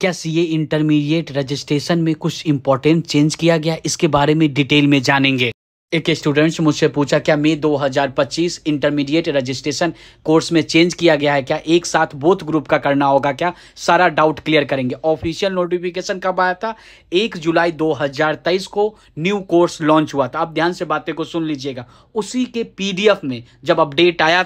क्या सी A intermediate registration में कुछ इंपॉर्टेंट चेंज किया गया इसके बारे में डिटेल में जानेंगे एक स्टूडेंट्स मुझसे पूछा क्या मई 2025 इंटरमीडिएट रजिस्ट्रेशन कोर्स में चेंज किया गया है क्या एक साथ बोथ ग्रुप का करना होगा क्या सारा डाउट क्लियर करेंगे ऑफिशियल नोटिफिकेशन कब आया था 1 जुलाई 2023 को न्यू कोर्स लॉन्च हुआ था आप ध्यान से बातें को सुन लीजिएगा उसी के पीडीएफ में जब अपडेट आया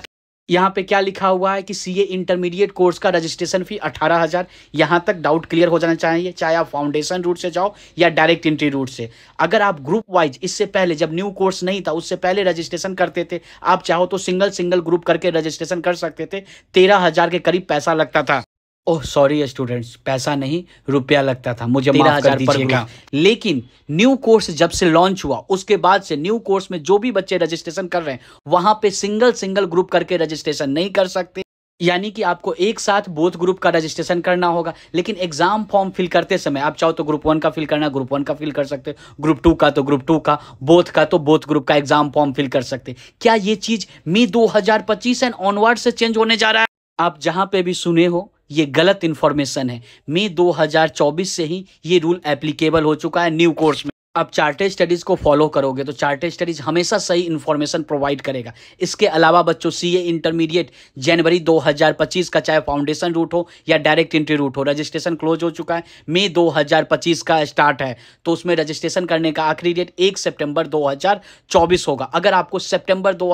यहाँ पे क्या लिखा हुआ है कि ए इंटरमीडिएट कोर्स का रजिस्ट्रेशन फी अठारह हज़ार यहाँ तक डाउट क्लियर हो जाना चाहिए चाहे आप फाउंडेशन रूट से जाओ या डायरेक्ट इंट्री रूट से अगर आप ग्रुप वाइज इससे पहले जब न्यू कोर्स नहीं था उससे पहले रजिस्ट्रेशन करते थे आप चाहो तो सिंगल सिंगल ग्रुप करके रजिस्ट्रेशन कर सकते थे तेरह हज़ार के करीब पैसा लगता था ओह सॉरी स्टूडेंट्स पैसा नहीं रुपया लगता था मुझे माफ कर दीजिएगा लेकिन न्यू कोर्स जब से लॉन्च हुआ उसके बाद से न्यू कोर्स में जो भी बच्चे रजिस्ट्रेशन कर रहे हैं वहां पे सिंगल सिंगल ग्रुप करके रजिस्ट्रेशन नहीं कर सकते यानी कि आपको एक साथ बोथ ग्रुप का रजिस्ट्रेशन करना होगा लेकिन एग्जाम फॉर्म फिल करते समय आप चाहो तो ग्रुप वन का फिल करना ग्रुप वन का फिल कर सकते ग्रुप टू का तो ग्रुप टू का बोथ का तो बोथ ग्रुप का एग्जाम फॉर्म फिल कर सकते क्या ये चीज मई दो एंड ऑनवर्ड से चेंज होने जा रहा है आप जहां पे भी सुने हो ये गलत इन्फॉर्मेशन है मई 2024 से ही ये रूल एप्लीकेबल हो चुका है न्यू कोर्स में आप चार्टेड स्टडीज़ को फॉलो करोगे तो चार्टेड स्टडीज़ हमेशा सही इन्फॉर्मेशन प्रोवाइड करेगा इसके अलावा बच्चों सीए इंटरमीडिएट जनवरी 2025 का चाहे फाउंडेशन रूट हो या डायरेक्ट इंट्री रूट हो रजिस्ट्रेशन क्लोज हो चुका है मई 2025 का स्टार्ट है तो उसमें रजिस्ट्रेशन करने का आखिरी डेट एक सेप्टेम्बर दो होगा अगर आपको सेप्टेम्बर दो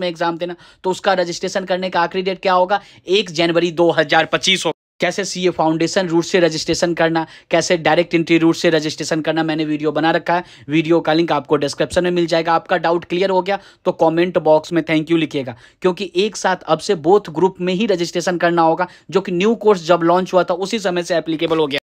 में एग्जाम देना तो उसका रजिस्ट्रेशन करने का आखिरी डेट क्या होगा एक जनवरी दो होगा कैसे सीए फाउंडेशन रूट से रजिस्ट्रेशन करना कैसे डायरेक्ट एंट्री रूट से रजिस्ट्रेशन करना मैंने वीडियो बना रखा है वीडियो का लिंक आपको डिस्क्रिप्शन में मिल जाएगा आपका डाउट क्लियर हो गया तो कमेंट बॉक्स में थैंक यू लिखिएगा क्योंकि एक साथ अब से बोथ ग्रुप में ही रजिस्ट्रेशन करना होगा जो कि न्यू कोर्स जब लॉन्च हुआ था उसी समय से एप्लीकेबल हो गया